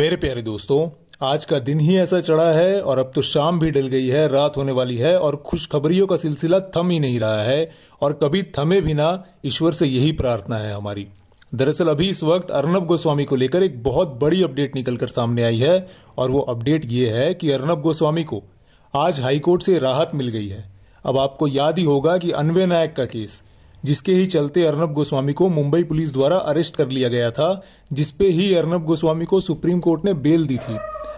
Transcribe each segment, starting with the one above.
मेरे प्यारे दोस्तों आज का दिन ही ऐसा चढ़ा है और अब तो शाम भी डल गई है रात होने वाली है और खुशखबरियों का सिलसिला थम ही नहीं रहा है और कभी थमे भी ना ईश्वर से यही प्रार्थना है हमारी दरअसल अभी इस वक्त अर्नब गोस्वामी को लेकर एक बहुत बड़ी अपडेट निकलकर सामने आई है और वो अपडेट ये है कि अर्नब गोस्वामी को आज हाईकोर्ट से राहत मिल गई है अब आपको याद ही होगा कि अनवे नायक का केस जिसके ही चलते अर्नब गोस्वामी को मुंबई पुलिस द्वारा अरेस्ट कर लिया गया था जिसपे ही अर्नब गोस्वामी को सुप्रीम कोर्ट ने बेल दी थी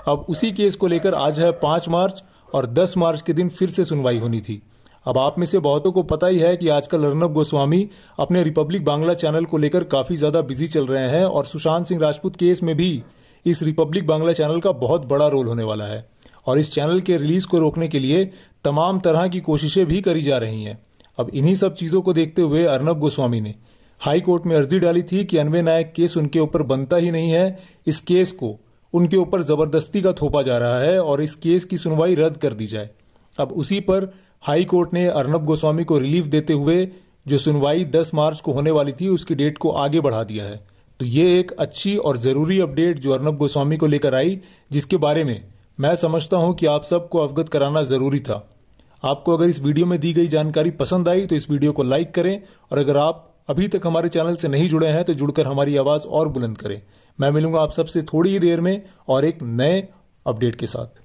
अब उसी केस को लेकर आज है पांच मार्च और दस मार्च के दिन फिर से सुनवाई होनी थी अब आप में से बहुतों को पता ही है कि आजकल अर्नब गोस्वामी अपने रिपब्लिक बांग्ला चैनल को लेकर काफ़ी ज़्यादा बिजी चल रहे हैं और सुशांत सिंह राजपूत केस में भी इस रिपब्लिक बांग्ला चैनल का बहुत बड़ा रोल होने वाला है और इस चैनल के रिलीज को रोकने के लिए तमाम तरह की कोशिशें भी करी जा रही हैं अब इन्हीं सब चीज़ों को देखते हुए अर्नब गोस्वामी ने हाई कोर्ट में अर्जी डाली थी कि अनवे नायक केस उनके ऊपर बनता ही नहीं है इस केस को उनके ऊपर ज़बरदस्ती का थोपा जा रहा है और इस केस की सुनवाई रद्द कर दी जाए अब उसी पर हाई कोर्ट ने अर्नब गोस्वामी को रिलीफ देते हुए जो सुनवाई 10 मार्च को होने वाली थी उसकी डेट को आगे बढ़ा दिया है तो ये एक अच्छी और ज़रूरी अपडेट जो अर्नब गोस्वामी को लेकर आई जिसके बारे में मैं समझता हूँ कि आप सबको अवगत कराना ज़रूरी था आपको अगर इस वीडियो में दी गई जानकारी पसंद आई तो इस वीडियो को लाइक करें और अगर आप अभी तक हमारे चैनल से नहीं जुड़े हैं तो जुड़कर हमारी आवाज़ और बुलंद करें मैं मिलूंगा आप सबसे थोड़ी ही देर में और एक नए अपडेट के साथ